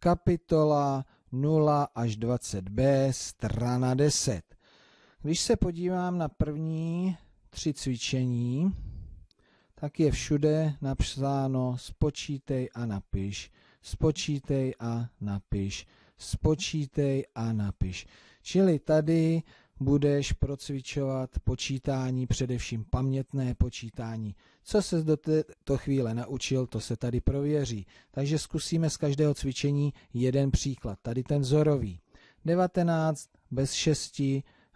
kapitola 0 až 20b, strana 10. Když se podívám na první tři cvičení, tak je všude napsáno spočítej a napiš, spočítej a napiš, spočítej a napiš. Čili tady budeš procvičovat počítání, především pamětné počítání. Co se do této chvíle naučil, to se tady prověří. Takže zkusíme z každého cvičení jeden příklad. Tady ten vzorový. 19 bez 6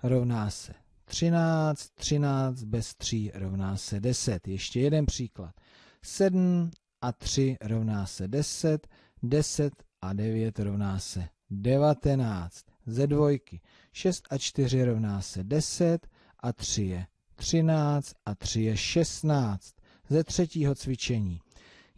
rovná se 13, 13 bez 3 rovná se 10. Ještě jeden příklad. 7 a 3 rovná se 10, 10 a 9 rovná se 19 ze dvojky. 6 a 4 rovná se 10 a 3 je 13 a 3 je 16. Ze třetího cvičení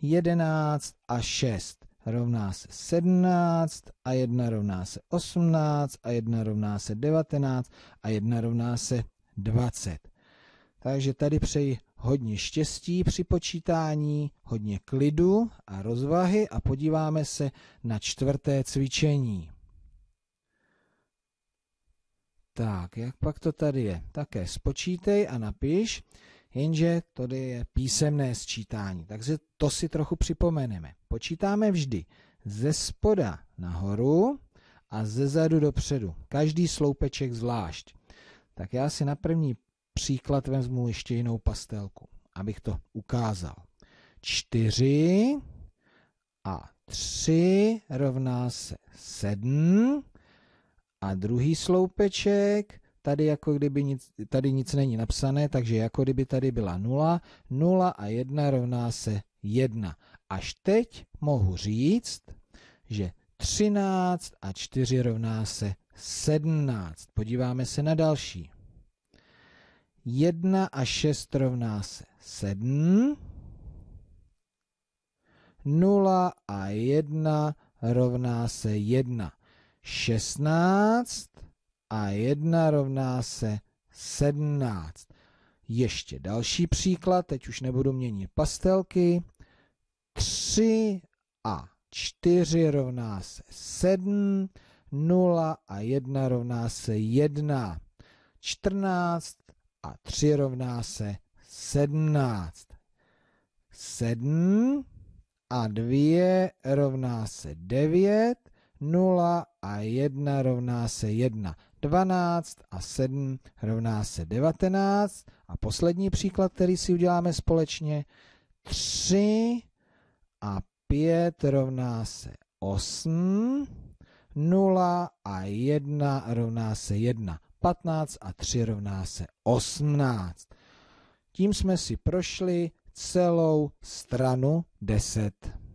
11 a 6 rovná se 17 a 1 rovná se 18 a 1 rovná se 19 a 1 rovná se 20. Takže tady přeji hodně štěstí při počítání, hodně klidu a rozvahy a podíváme se na čtvrté cvičení. Tak, jak pak to tady je? Také spočítej a napiš, jenže tady je písemné sčítání, takže to si trochu připomeneme. Počítáme vždy ze spoda nahoru a ze zadu dopředu. Každý sloupeček zvlášť. Tak já si na první příklad vezmu ještě jinou pastelku, abych to ukázal. 4 a 3 rovná se 7 a druhý sloupeček, tady jako kdyby nic, tady nic není napsané, takže jako kdyby tady byla 0, 0 a 1 rovná se 1. Až teď mohu říct, že 13 a 4 rovná se 17. Podíváme se na další. 1 a 6 rovná se 7. 0 a 1 rovná se 1. 16 a 1 rovná se 17. Ještě další příklad, teď už nebudu měnit pastelky. 3 a 4 rovná se 7, 0 a 1 rovná se 1, 14 a 3 rovná se 17, 7 a 2 rovná se 9, 0 a 1 rovná se 1. 12 a 7 rovná se 19. A poslední příklad, který si uděláme společně, 3 a 5 rovná se 8. 0 a 1 rovná se 1. 15 a 3 rovná se 18. Tím jsme si prošli celou stranu 10.